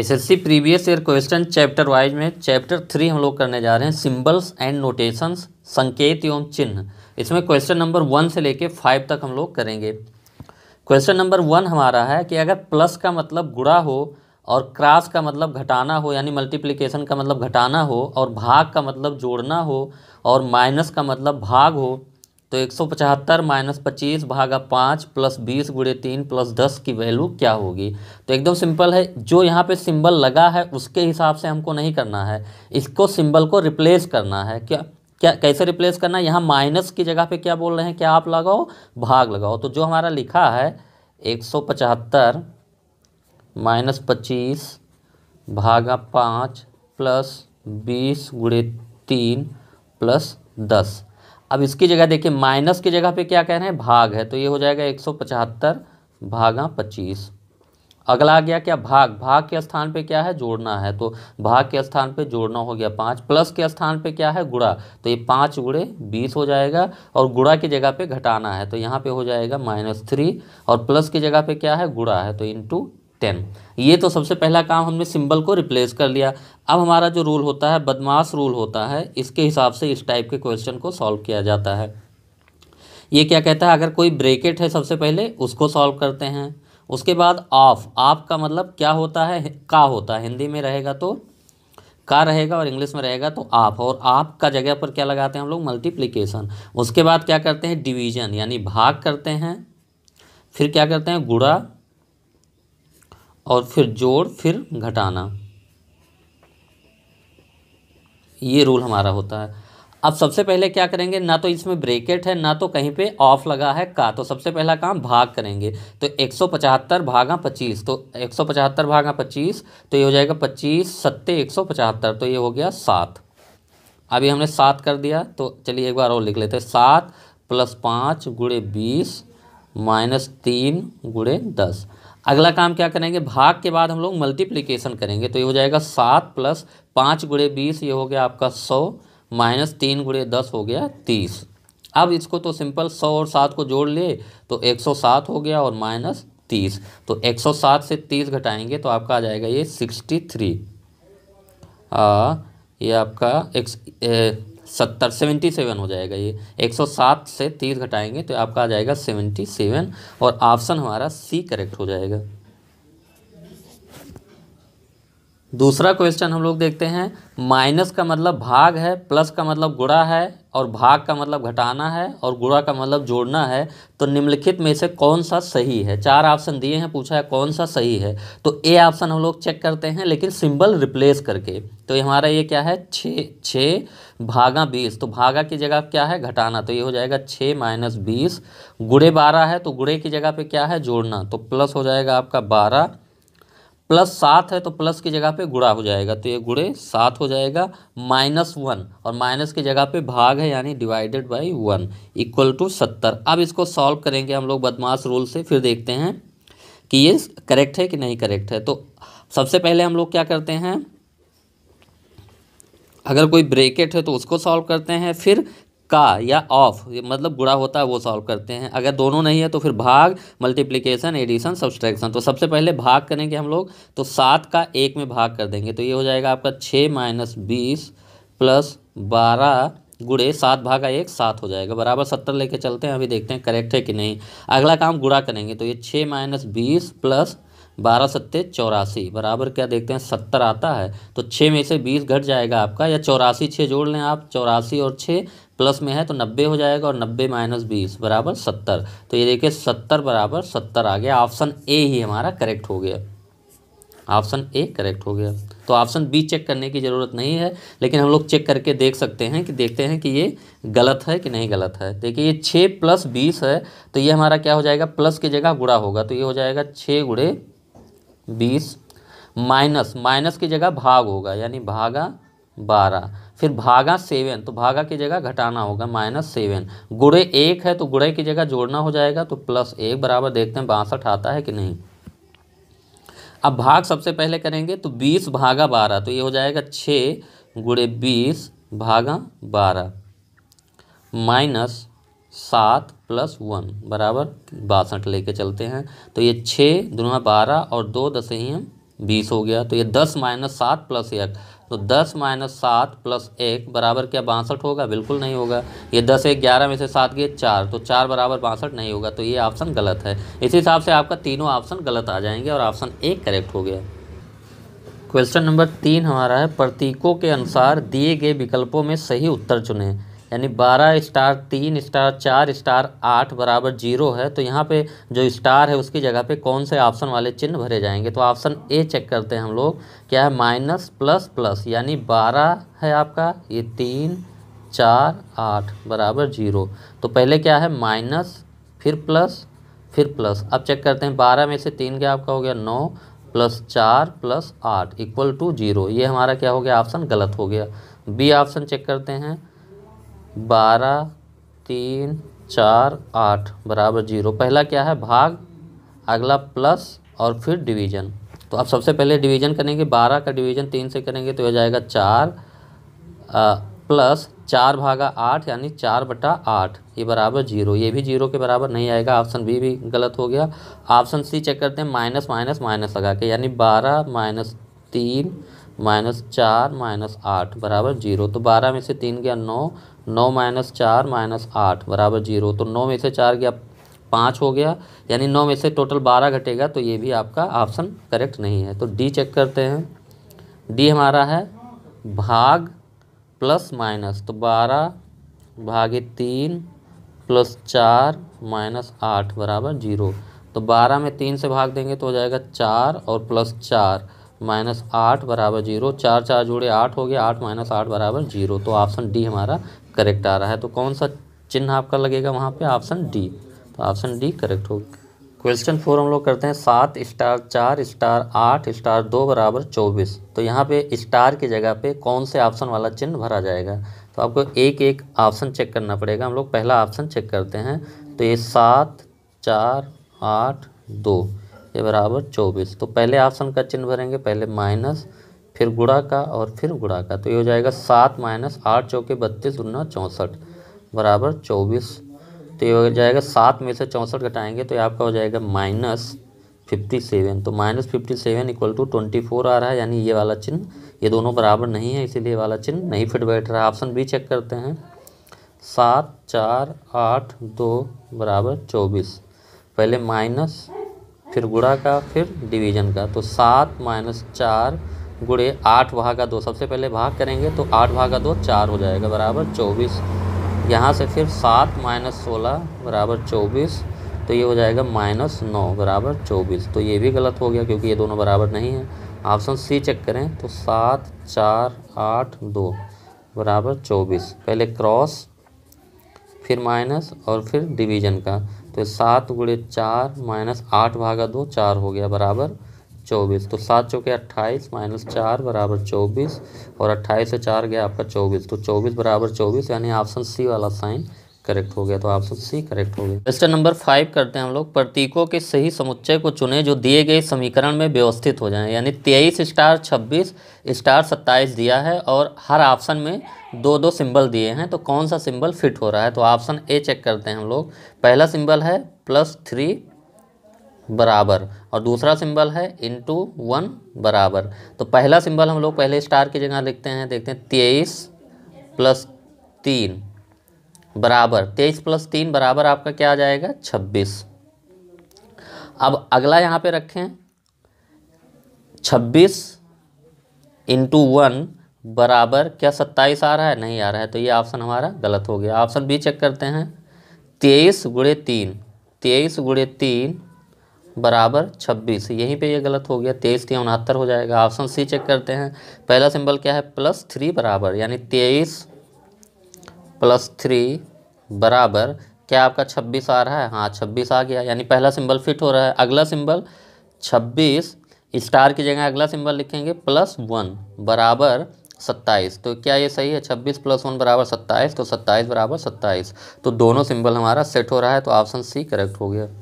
SSC previous year question chapter wise में chapter three हम लोग करने जा रहे हैं सिंबल्स एंड नोटेशंस संकेत एवं चिन्ह इसमें क्वेश्चन नंबर वन से लेके फाइव तक हम लोग करेंगे क्वेश्चन नंबर वन हमारा है कि अगर प्लस का मतलब गुड़ा हो और क्रास का मतलब घटाना हो यानी मल्टीप्लीकेशन का मतलब घटाना हो और भाग का मतलब जोड़ना हो और माइनस का मतलब भाग हो तो एक सौ पचहत्तर माइनस पच्चीस भागा पाँच प्लस बीस गुड़े तीन प्लस दस की वैल्यू क्या होगी तो एकदम सिंपल है जो यहाँ पे सिंबल लगा है उसके हिसाब से हमको नहीं करना है इसको सिंबल को रिप्लेस करना है क्या क्या कैसे रिप्लेस करना है यहाँ माइनस की जगह पे क्या बोल रहे हैं क्या आप लगाओ भाग लगाओ तो जो हमारा लिखा है एक सौ पचहत्तर माइनस पच्चीस भागा पाँच प्लस बीस गुड़े तीन प्लस दस अब इसकी जगह देखिए माइनस की जगह पे क्या कह रहे हैं भाग है तो ये हो जाएगा एक सौ पचहत्तर भागा पच्चीस अगला आ गया क्या भाग भाग के स्थान पे क्या है जोड़ना है तो भाग के स्थान पे जोड़ना हो गया पाँच प्लस के स्थान पे क्या है गुड़ा तो ये पाँच गुड़े बीस हो जाएगा और गुड़ा की जगह पे घटाना है तो यहाँ पे हो जाएगा माइनस थ्री और प्लस की जगह पे क्या है गुड़ा है तो इंटू टेन ये तो सबसे पहला काम हमने सिंबल को रिप्लेस कर लिया अब हमारा जो रूल होता है बदमाश रूल होता है इसके हिसाब से इस टाइप के क्वेश्चन को सॉल्व किया जाता है ये क्या कहता है अगर कोई ब्रेकेट है सबसे पहले उसको सॉल्व करते हैं उसके बाद ऑफ ऑफ का मतलब क्या होता है का होता है हिंदी में रहेगा तो का रहेगा और इंग्लिश में रहेगा तो आप और आप का जगह पर क्या लगाते हैं हम लोग मल्टीप्लिकेशन उसके बाद क्या करते हैं डिवीजन यानी भाग करते हैं फिर क्या करते हैं गुड़ा और फिर जोड़ फिर घटाना ये रूल हमारा होता है अब सबसे पहले क्या करेंगे ना तो इसमें ब्रेकेट है ना तो कहीं पे ऑफ लगा है का तो सबसे पहला काम भाग करेंगे तो 175 भागा 25 तो 175 भागा 25 तो ये हो जाएगा 25 सत्ते 175 तो ये हो गया सात अभी हमने सात कर दिया तो चलिए एक बार और लिख लेते हैं सात प्लस पाँच गुड़े बीस माइनस तीन गुड़े दस अगला काम क्या करेंगे भाग के बाद हम लोग मल्टीप्लीकेशन करेंगे तो ये हो जाएगा सात प्लस पाँच गुड़े बीस ये हो गया आपका सौ माइनस तीन गुड़े दस हो गया तीस अब इसको तो सिंपल सौ और सात को जोड़ लिए तो एक सौ सात हो गया और माइनस तीस तो एक सौ सात से तीस घटाएंगे तो आपका आ जाएगा ये सिक्सटी थ्री ये आपका एक सत्तर सेवेंटी सेवन हो जाएगा ये एक सौ सात से तीस घटाएंगे तो आपका आ जाएगा सेवेंटी सेवन और ऑप्शन हमारा सी करेक्ट हो जाएगा दूसरा क्वेश्चन हम लोग देखते हैं माइनस का मतलब भाग है प्लस का मतलब गुणा है और भाग का मतलब घटाना है और गुणा का मतलब जोड़ना है तो निम्नलिखित में से कौन सा सही है चार ऑप्शन दिए हैं पूछा है कौन सा सही है तो ए ऑप्शन हम लोग चेक करते हैं लेकिन सिंबल रिप्लेस करके तो हमारा ये क्या है छः छः भागा बीस तो भागा की जगह क्या है घटाना तो ये हो जाएगा छः माइनस बीस गुड़े बारह है तो गुड़े की जगह पर क्या है जोड़ना तो प्लस हो जाएगा आपका बारह प्लस सात है तो प्लस की जगह पे गुड़ा हो जाएगा तो ये गुड़े सात हो जाएगा माइनस वन और माइनस की जगह पे भाग है यानी divided by one equal to सत्तर अब इसको सॉल्व करेंगे हम लोग बदमाश रूल से फिर देखते हैं कि ये करेक्ट है कि नहीं करेक्ट है तो सबसे पहले हम लोग क्या करते हैं अगर कोई ब्रेकेट है तो उसको सॉल्व करते हैं फिर का या ऑफ मतलब गुड़ा होता है वो सॉल्व करते हैं अगर दोनों नहीं है तो फिर भाग मल्टीप्लीकेशन एडिशन सब्सट्रैक्शन तो सबसे पहले भाग करेंगे हम लोग तो सात का एक में भाग कर देंगे तो ये हो जाएगा आपका छः माइनस बीस प्लस बारह गुड़े सात भागा एक सात हो जाएगा बराबर सत्तर लेके चलते हैं अभी देखते हैं करेक्ट है कि नहीं अगला काम गुड़ा करेंगे तो ये छः माइनस बीस प्लस बारह सत्ते चौरासी बराबर क्या देखते हैं सत्तर आता है तो छः में से बीस घट जाएगा आपका या चौरासी छः जोड़ लें आप चौरासी और छः प्लस में है तो नब्बे हो जाएगा और नब्बे माइनस बीस बराबर सत्तर तो ये देखिए सत्तर बराबर सत्तर आ गया ऑप्शन ए ही हमारा करेक्ट हो गया ऑप्शन ए करेक्ट हो गया तो ऑप्शन बी चेक करने की ज़रूरत नहीं है लेकिन हम लोग चेक करके देख सकते हैं कि देखते हैं कि ये गलत है कि नहीं गलत है देखिए ये छः प्लस बीस है तो ये हमारा क्या हो जाएगा प्लस की जगह गुड़ा होगा तो ये हो जाएगा छः गुड़े बीस माइनस माइनस की जगह भाग होगा यानी भागा बारह फिर भागा सेवन तो भागा की जगह घटाना होगा माइनस सेवन गुड़े एक है तो गुड़े की जगह जोड़ना हो जाएगा तो प्लस एक बराबर देखते हैं बासठ आता है कि नहीं अब भाग सबसे पहले करेंगे तो बीस भागा बारह तो ये हो जाएगा छः गुड़े बीस भागा बारह माइनस सात प्लस वन बराबर बासठ लेके चलते हैं तो ये छः दोनों बारह और दो दस ही हम बीस हो गया तो ये दस माइनस सात प्लस एक तो दस माइनस सात प्लस एक बराबर क्या बासठ होगा बिल्कुल नहीं होगा ये दस एक ग्यारह में से सात गए चार तो चार बराबर बासठ नहीं होगा तो ये ऑप्शन गलत है इस हिसाब से आपका तीनों ऑप्शन गलत आ जाएंगे और ऑप्शन एक करेक्ट हो गया क्वेश्चन नंबर तीन हमारा है प्रतीकों के अनुसार दिए गए विकल्पों में सही उत्तर चुनें यानी बारह स्टार तीन स्टार चार स्टार आठ बराबर जीरो है तो यहाँ पे जो स्टार है उसकी जगह पे कौन से ऑप्शन वाले चिन्ह भरे जाएंगे तो ऑप्शन ए चेक करते हैं हम लोग क्या है माइनस प्लस प्लस यानी बारह है आपका ये तीन चार आठ बराबर जीरो तो पहले क्या है माइनस फिर प्लस फिर प्लस अब चेक करते हैं बारह में से तीन क्या आपका हो गया नौ प्लस चार प्लस आठ इक्वल टू जीरो ये हमारा क्या हो गया ऑप्शन गलत हो गया बी ऑप्शन चेक करते हैं बारह तीन चार आठ बराबर जीरो पहला क्या है भाग अगला प्लस और फिर डिवीजन तो आप सबसे पहले डिवीजन करेंगे बारह का डिवीजन तीन से करेंगे तो यह जाएगा चार आ, प्लस चार भागा आठ यानी चार बटा आठ ये बराबर जीरो ये भी जीरो के बराबर नहीं आएगा ऑप्शन बी भी गलत हो गया ऑप्शन सी चेक करते हैं माइनस माइनस माइनस लगा के यानी बारह माइनस तीन माइनस चार माइनस आठ बराबर जीरो तो बारह में से तीन गया नौ नौ माइनस चार माइनस आठ बराबर जीरो तो नौ में से चार गया पाँच हो गया यानी नौ में से टोटल बारह घटेगा तो ये भी आपका ऑप्शन करेक्ट नहीं है तो डी चेक करते हैं डी हमारा है भाग प्लस माइनस तो बारह भागे तीन प्लस चार माइनस आठ बराबर जीरो तो बारह में तीन से भाग देंगे तो हो जाएगा चार और प्लस चार माइनस आठ बराबर जीरो चार चार जुड़े आठ हो गया आठ माइनस आठ बराबर जीरो तो ऑप्शन डी हमारा करेक्ट आ रहा है तो कौन सा चिन्ह आपका लगेगा वहाँ पे ऑप्शन डी तो ऑप्शन डी करेक्ट होगा क्वेश्चन फोर हम लोग करते हैं सात स्टार चार स्टार आठ स्टार दो बराबर चौबीस तो यहाँ पे स्टार की जगह पे कौन से ऑप्शन वाला चिन्ह भरा जाएगा तो आपको एक एक ऑप्शन चेक करना पड़ेगा हम लोग पहला ऑप्शन चेक करते हैं तो ये सात चार आठ दो ये बराबर चौबीस तो पहले ऑप्शन का चिन्ह भरेंगे पहले माइनस फिर गुड़ा का और फिर गुड़ा का तो ये हो जाएगा सात माइनस आठ चौके बत्तीस उन्ना चौंसठ बराबर चौबीस तो ये हो जाएगा सात में से चौंसठ घटाएंगे तो ये आपका हो जाएगा माइनस फिफ्टी सेवन तो minus fifty seven equal to twenty four आ रहा है यानी ये वाला चिन्ह ये दोनों बराबर नहीं है इसीलिए वाला चिन्ह नहीं फिट बैठ रहा है ऑप्शन बी चेक करते हैं सात चार आठ दो बराबर चौबीस पहले माइनस फिर गुड़ा का फिर डिवीजन का तो सात माइनस चार गुड़े आठ भागा दो सबसे पहले भाग करेंगे तो आठ भागा दो चार हो जाएगा बराबर चौबीस यहाँ से फिर सात माइनस सोलह बराबर चौबीस तो ये हो जाएगा माइनस नौ बराबर चौबीस तो ये भी गलत हो गया क्योंकि ये दोनों बराबर नहीं है ऑप्शन सी चेक करें तो सात चार आठ दो बराबर चौबीस पहले क्रॉस फिर माइनस और फिर डिवीजन का तो सात गुड़े चार माइनस आठ भागा दो चार हो गया बराबर चौबीस तो सात चौके अट्ठाईस माइनस चार बराबर चौबीस और अट्ठाईस से चार गया आपका चौबीस तो चौबीस बराबर चौबीस यानी ऑप्शन सी वाला साइन करेक्ट हो गया तो ऑप्शन सी करेक्ट हो गया क्वेश्चन नंबर फाइव करते हैं हम लोग प्रतीकों के सही समुच्चय को चुने जो दिए गए समीकरण में व्यवस्थित हो जाएं यानी तेईस स्टार छब्बीस स्टार सत्ताईस दिया है और हर ऑप्शन में दो दो सिंबल दिए हैं तो कौन सा सिंबल फिट हो रहा है तो ऑप्शन ए चेक करते हैं हम लोग पहला सिंबल है प्लस थ्री बराबर और दूसरा सिंबल है इंटू वन बराबर तो पहला सिंबल हम लोग पहले स्टार की जगह लिखते हैं देखते हैं तेईस प्लस तीन बराबर तेईस प्लस तीन बराबर आपका क्या आ जाएगा छब्बीस अब अगला यहाँ पे रखें छब्बीस इंटू वन बराबर क्या सत्ताईस आ रहा है नहीं आ रहा है तो ये ऑप्शन हमारा गलत हो गया ऑप्शन बी चेक करते हैं तेईस गुड़े तीन तेईस गुड़े तीन बराबर छब्बीस यहीं पे ये गलत हो गया तेईस तीन उनहत्तर हो जाएगा ऑप्शन सी चेक करते हैं पहला सिंबल क्या है प्लस थ्री बराबर यानी तेईस प्लस थ्री बराबर क्या आपका छब्बीस आ रहा है हाँ छब्बीस आ गया यानी पहला सिंबल फिट हो रहा है अगला सिंबल छब्बीस स्टार की जगह अगला सिंबल लिखेंगे प्लस वन बराबर सत्ताईस तो क्या ये सही है छब्बीस प्लस वन बराबर सत्ताईस तो सत्ताईस बराबर सत्ताईस तो दोनों सिंबल हमारा सेट हो रहा है तो ऑप्शन सी करेक्ट हो गया